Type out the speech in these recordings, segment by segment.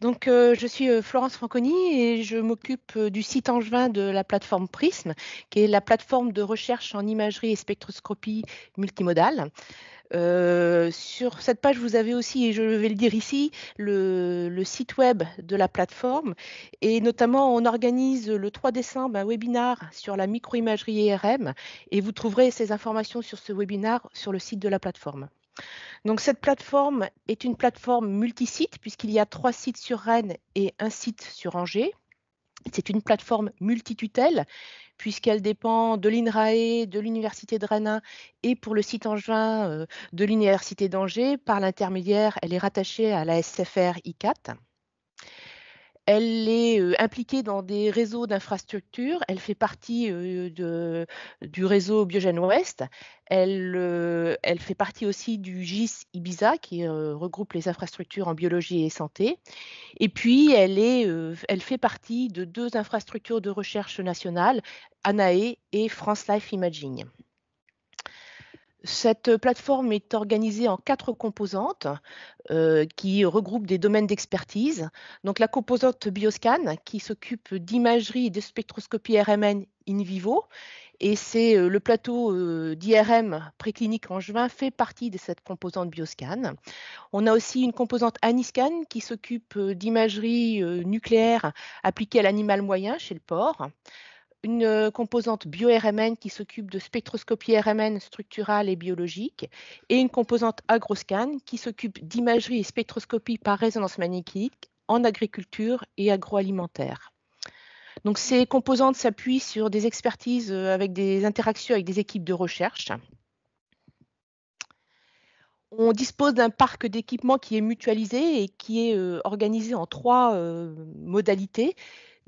Donc, euh, je suis euh, Florence Franconi et je m'occupe euh, du site angevin de la plateforme Prism, qui est la plateforme de recherche en imagerie et spectroscopie multimodale. sur cette page, vous avez aussi, et je vais le dire ici, le, site web de la plateforme. Et notamment, on organise le 3 décembre un webinar sur la microimagerie IRM. Et vous trouverez ces informations sur ce webinaire sur le site de la plateforme. Donc cette plateforme est une plateforme multisite puisqu'il y a trois sites sur Rennes et un site sur Angers. C'est une plateforme multitutelle puisqu'elle dépend de l'INRAE, de l'Université de Rennes et pour le site en juin euh, de l'Université d'Angers. Par l'intermédiaire, elle est rattachée à la SFR ICAT. Elle est impliquée dans des réseaux d'infrastructures. Elle fait partie du réseau Biogène Ouest. Elle, fait partie aussi du GIS Ibiza, qui regroupe les infrastructures en biologie et santé. Et puis, elle, fait partie de deux infrastructures de recherche nationales, ANAE et France Life Imaging. Cette plateforme est organisée en quatre composantes euh, qui regroupent des domaines d'expertise. Donc la composante Bioscan qui s'occupe d'imagerie et de spectroscopie RMN in vivo. Et c'est euh, le plateau euh, d'IRM préclinique en juin fait partie de cette composante Bioscan. On a aussi une composante Aniscan qui s'occupe d'imagerie nucléaire appliquée à l'animal moyen chez le porc une euh, composante bio-RMN qui s'occupe de spectroscopie RMN structurale et biologique, et une composante agroscan qui s'occupe d'imagerie et spectroscopie par résonance magnétique en agriculture et agroalimentaire. Donc ces composantes s'appuient sur des expertises euh, avec des interactions avec des équipes de recherche. On dispose d'un parc d'équipements qui est mutualisé et qui est euh, organisé en trois modalités.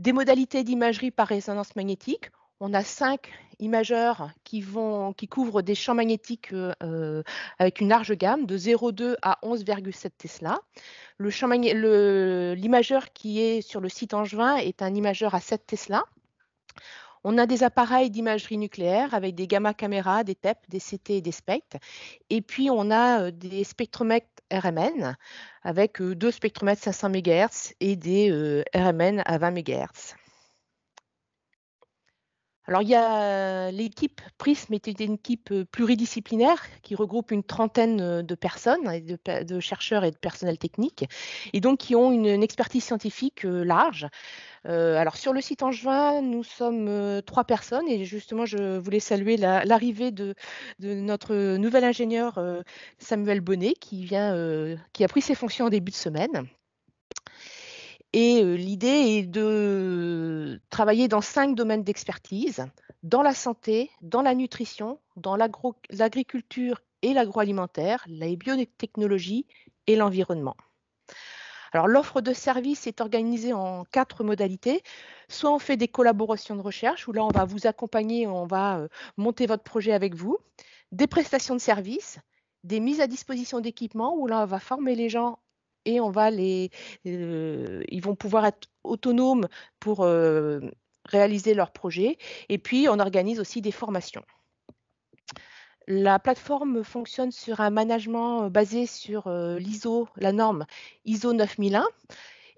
Des modalités d'imagerie par résonance magnétique. On a cinq imageurs qui, vont, qui couvrent des champs magnétiques euh, euh, avec une large gamme de 0,2 à 11,7 Tesla. L'imageur qui est sur le site Angevin est un imageur à 7 Tesla. On a des appareils d'imagerie nucléaire avec des gamma caméras, des TEP, des CT et des SPECT. Et puis, on a euh, des spectromètres RMN avec euh, deux spectromètres 500 MHz et des euh, RMN à 20 MHz. Alors, il l'équipe PRISM est une équipe pluridisciplinaire qui regroupe une trentaine de personnes, de, chercheurs et de personnel technique, et donc qui ont une expertise scientifique large. Euh, alors sur le site juin, nous sommes euh, trois personnes et justement je voulais saluer l'arrivée de, notre nouvel ingénieur euh, Samuel Bonnet qui vient, qui a pris ses fonctions en début de semaine. Et l'idée est de travailler dans cinq domaines d'expertise dans la santé, dans la nutrition, dans l'agriculture et l'agroalimentaire, la biotechnologie et l'environnement. Alors l'offre de service est organisée en quatre modalités. Soit on fait des collaborations de recherche, où là on va vous accompagner, on va euh, monter votre projet avec vous, des prestations de services, des mises à disposition d'équipements, où là on va former les gens et on va les, euh, ils vont pouvoir être autonomes pour euh, réaliser leur projet. Et puis on organise aussi des formations. La plateforme fonctionne sur un management basé sur l'ISO, la norme ISO 9001.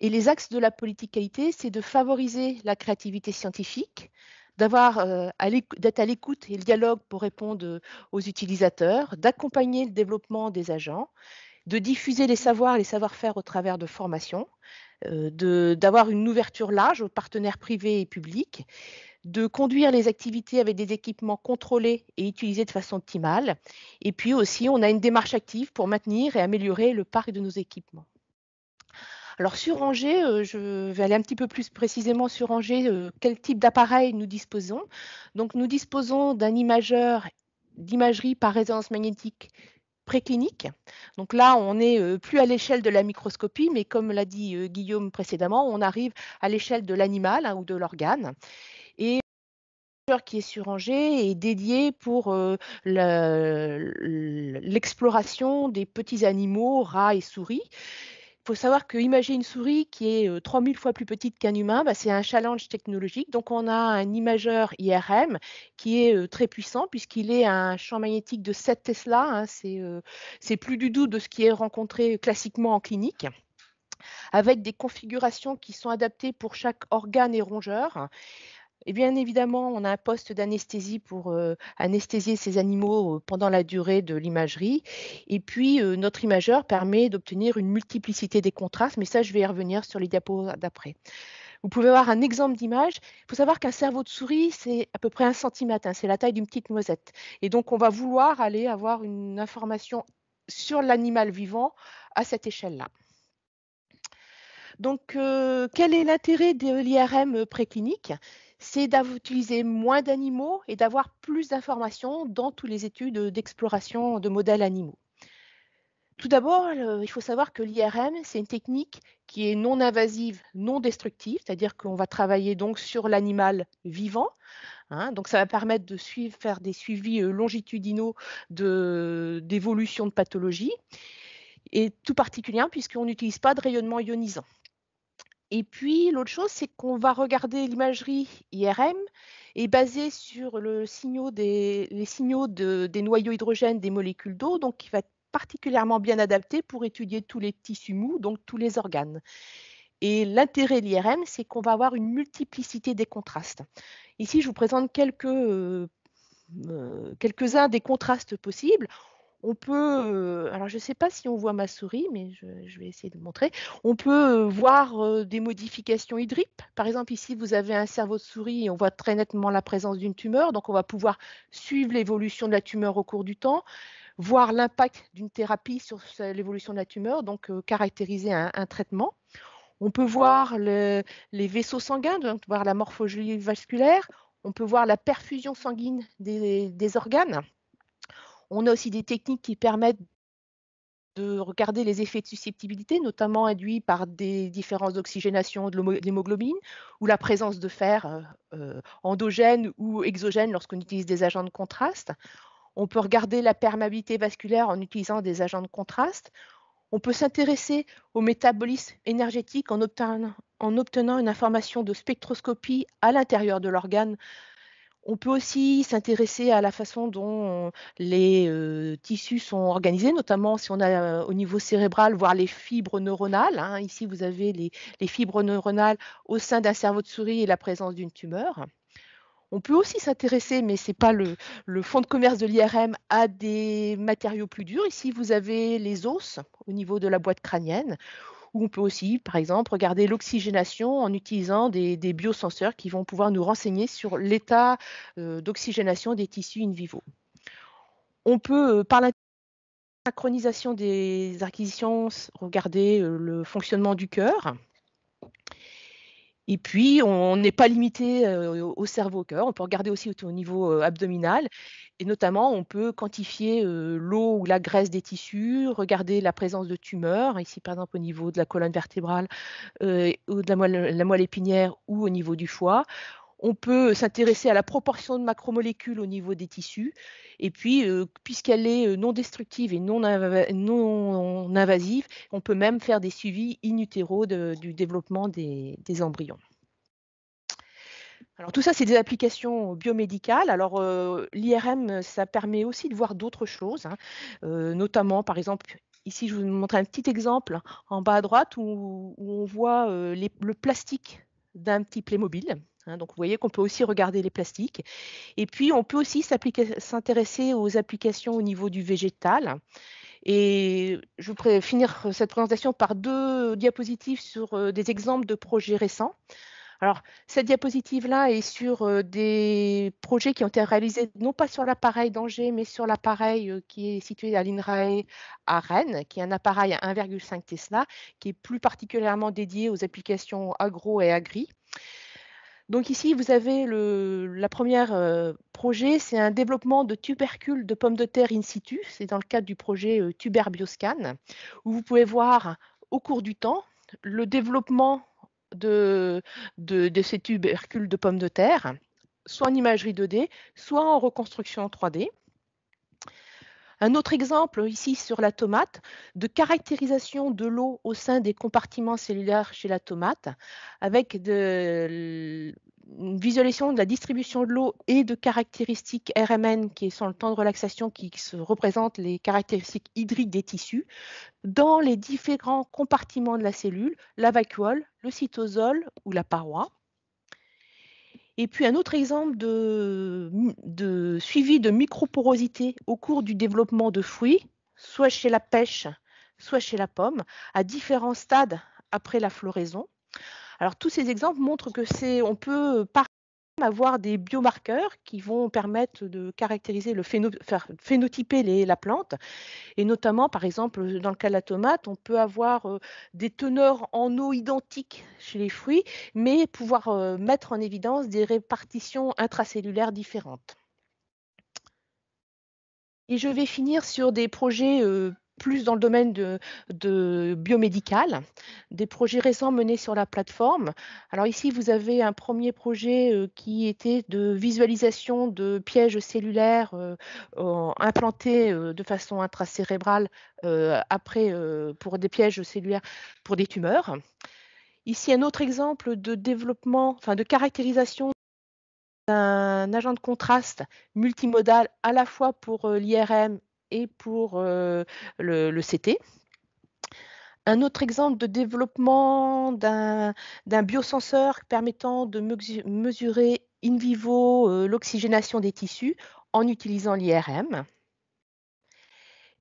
Et les axes de la politique qualité, c'est de favoriser la créativité scientifique, d'avoir d'être à l'écoute et le dialogue pour répondre aux utilisateurs, d'accompagner le développement des agents, de diffuser les savoirs et les savoir-faire au travers de formations, d'avoir une ouverture large aux partenaires privés et publics, de conduire les activités avec des équipements contrôlés et utilisés de façon optimale. Et puis aussi, on a une démarche active pour maintenir et améliorer le parc de nos équipements. Alors sur Angers, euh, je vais aller un petit peu plus précisément sur Angers, euh, quel type d'appareil nous disposons. Donc nous disposons d'un imageur d'imagerie par résonance magnétique préclinique. Donc là, on n'est euh, plus à l'échelle de la microscopie, mais comme l'a dit Guillaume précédemment, on arrive à l'échelle de l'animal hein, ou de l'organe qui est sur Angers est dédié pour euh, l'exploration des petits animaux, rats et souris. Il faut savoir que une souris qui est 3000 euh, fois plus petite qu'un humain, bah, c'est un challenge technologique. Donc on a un imageur IRM qui est euh, très puissant puisqu'il est un champ magnétique de 7 Tesla. Hein. c'est plus du doux de ce qui est rencontré classiquement en clinique avec des configurations qui sont adaptées pour chaque organe et rongeur. Et bien évidemment, on a un poste d'anesthésie pour euh, anesthésier ces animaux euh, pendant la durée de l'imagerie. Et puis, euh, notre imageur permet d'obtenir une multiplicité des contrastes, mais ça, je vais y revenir sur les diapos d'après. Vous pouvez voir un exemple d'image. Il faut savoir qu'un cerveau de souris, c'est à peu près un centimètre, hein, c'est la taille d'une petite noisette. Et donc, on va vouloir aller avoir une information sur l'animal vivant à cette échelle-là. Donc, quel est l'intérêt de l'IRM préclinique c'est d'utiliser moins d'animaux et d'avoir plus d'informations dans toutes les études d'exploration de modèles animaux. Tout d'abord, euh, il faut savoir que l'IRM, c'est une technique qui est non invasive, non destructive, c'est-à-dire qu'on va travailler donc sur l'animal vivant. Hein. donc ça va permettre de faire des suivis euh, longitudinaux d'évolution de, pathologie, et tout particulièrement, puisqu'on n'utilise pas de rayonnement ionisant. Et puis l'autre chose, c'est qu'on va regarder l'imagerie IRM et basée sur les signaux des noyaux hydrogènes des molécules d'eau, donc qui va être particulièrement bien adapté pour étudier tous les tissus mous, donc tous les organes. Et l'intérêt de l'IRM, c'est qu'on va avoir une multiplicité des contrastes. Ici, je vous présente euh, quelques-uns des contrastes possibles on peut, euh, alors je ne sais pas si on voit ma souris, mais je, vais essayer de montrer, on peut euh, voir euh, des modifications hydriques. Par exemple, ici, vous avez un cerveau de souris et on voit très nettement la présence d'une tumeur, donc on va pouvoir suivre l'évolution de la tumeur au cours du temps, voir l'impact d'une thérapie sur l'évolution de la tumeur, donc caractériser un, traitement. On peut voir les vaisseaux sanguins, donc voir la morphologie vasculaire. On peut voir la perfusion sanguine des organes. On a aussi des techniques qui permettent de regarder les effets de susceptibilité, notamment induits par des différences d'oxygénation de l'hémoglobine ou la présence de fer euh, euh, endogène ou exogène lorsqu'on utilise des agents de contraste. On peut regarder la perméabilité vasculaire en utilisant des agents de contraste. On peut s'intéresser au métabolisme énergétique en obtenant une information de spectroscopie à l'intérieur de l'organe on peut aussi s'intéresser à la façon dont les tissus sont organisés, notamment si on a au niveau cérébral, voir les fibres neuronales. Hein. Ici, vous avez les, fibres neuronales au sein d'un cerveau de souris et la présence d'une tumeur. On peut aussi s'intéresser, mais ce n'est pas le, le fonds de commerce de l'IRM, à des matériaux plus durs. Ici, vous avez les os au niveau de la boîte crânienne ou on peut aussi, par exemple, regarder l'oxygénation en utilisant des, biosenseurs qui vont pouvoir nous renseigner sur l'état euh, d'oxygénation des tissus in vivo. On peut, euh, par la synchronisation des acquisitions, regarder euh, le fonctionnement du cœur. Et puis, on n'est pas limité au cerveau-cœur, on peut regarder aussi au, niveau abdominal, et notamment, on peut quantifier l'eau ou la graisse des tissus, regarder la présence de tumeurs, ici par exemple au niveau de la colonne vertébrale, ou de la moelle, épinière, ou au niveau du foie. On peut s'intéresser à la proportion de macromolécules au niveau des tissus. Et puis, euh, puisqu'elle est euh, non destructive et non, invasive, on peut même faire des suivis in utero du développement des, embryons. Alors tout ça, c'est des applications biomédicales. Alors euh, l'IRM, ça permet aussi de voir d'autres choses, hein. notamment par exemple ici, je vous montre un petit exemple en bas à droite où, on voit le plastique d'un petit Playmobil. Hein. donc vous voyez qu'on peut aussi regarder les plastiques. Et puis on peut aussi s'intéresser aux applications au niveau du végétal. Et je voudrais finir cette présentation par deux diapositives sur euh, des exemples de projets récents. Alors, cette diapositive-là est sur euh, des projets qui ont été réalisés non pas sur l'appareil d'Angers, mais sur l'appareil euh, qui est situé à l'INRAE à Rennes, qui est un appareil à 1,5 Tesla, qui est plus particulièrement dédié aux applications agro et agri. Donc ici, vous avez le la première euh, projet, c'est un développement de tubercules de pommes de terre in situ. C'est dans le cadre du projet euh, Tuberbioscan, où vous pouvez voir au cours du temps le développement de, ces tubercules de pommes de terre, soit en imagerie 2D, soit en reconstruction 3D. Un autre exemple ici sur la tomate de caractérisation de l'eau au sein des compartiments cellulaires chez la tomate avec une visualisation de la distribution de l'eau et de caractéristiques RMN qui sont le temps de relaxation qui se représentent les caractéristiques hydriques des tissus dans les différents compartiments de la cellule, la vacuole, le cytosol ou la paroi. Et puis un autre exemple de, suivi de microporosité au cours du développement de fruits, soit chez la pêche, soit chez la pomme, à différents stades après la floraison. Alors tous ces exemples montrent que c'est on peut par avoir des biomarqueurs qui vont permettre de caractériser, le phénotyper la plante. Et notamment, par exemple, dans le cas de la tomate, on peut avoir euh, des teneurs en eau identiques chez les fruits, mais pouvoir euh, mettre en évidence des répartitions intracellulaires différentes. Et je vais finir sur des projets euh, plus dans le domaine de, biomédical, des projets récents menés sur la plateforme. Alors ici, vous avez un premier projet euh, qui était de visualisation de pièges cellulaires euh, implantés euh, de façon intracérébrale après pour des pièges cellulaires pour des tumeurs. Ici, un autre exemple de développement, enfin de caractérisation d'un agent de contraste multimodal à la fois pour l'IRM et pour euh, le, CT. Un autre exemple de développement d'un biosenseur permettant de mesurer in vivo euh, l'oxygénation des tissus en utilisant l'IRM.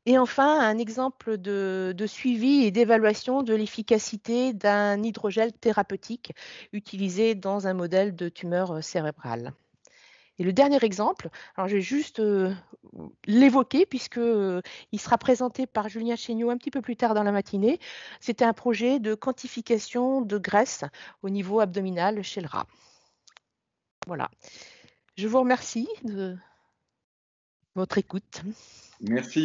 Et enfin, un exemple de, de suivi et d'évaluation de l'efficacité d'un hydrogel thérapeutique utilisé dans un modèle de tumeur euh, cérébrale. Et le dernier exemple, alors je vais juste l'évoquer puisque il sera présenté par Julien Chéniaud un petit peu plus tard dans la matinée. C'était un projet de quantification de graisse au niveau abdominal chez le rat. Voilà. Je vous remercie de votre écoute. Merci.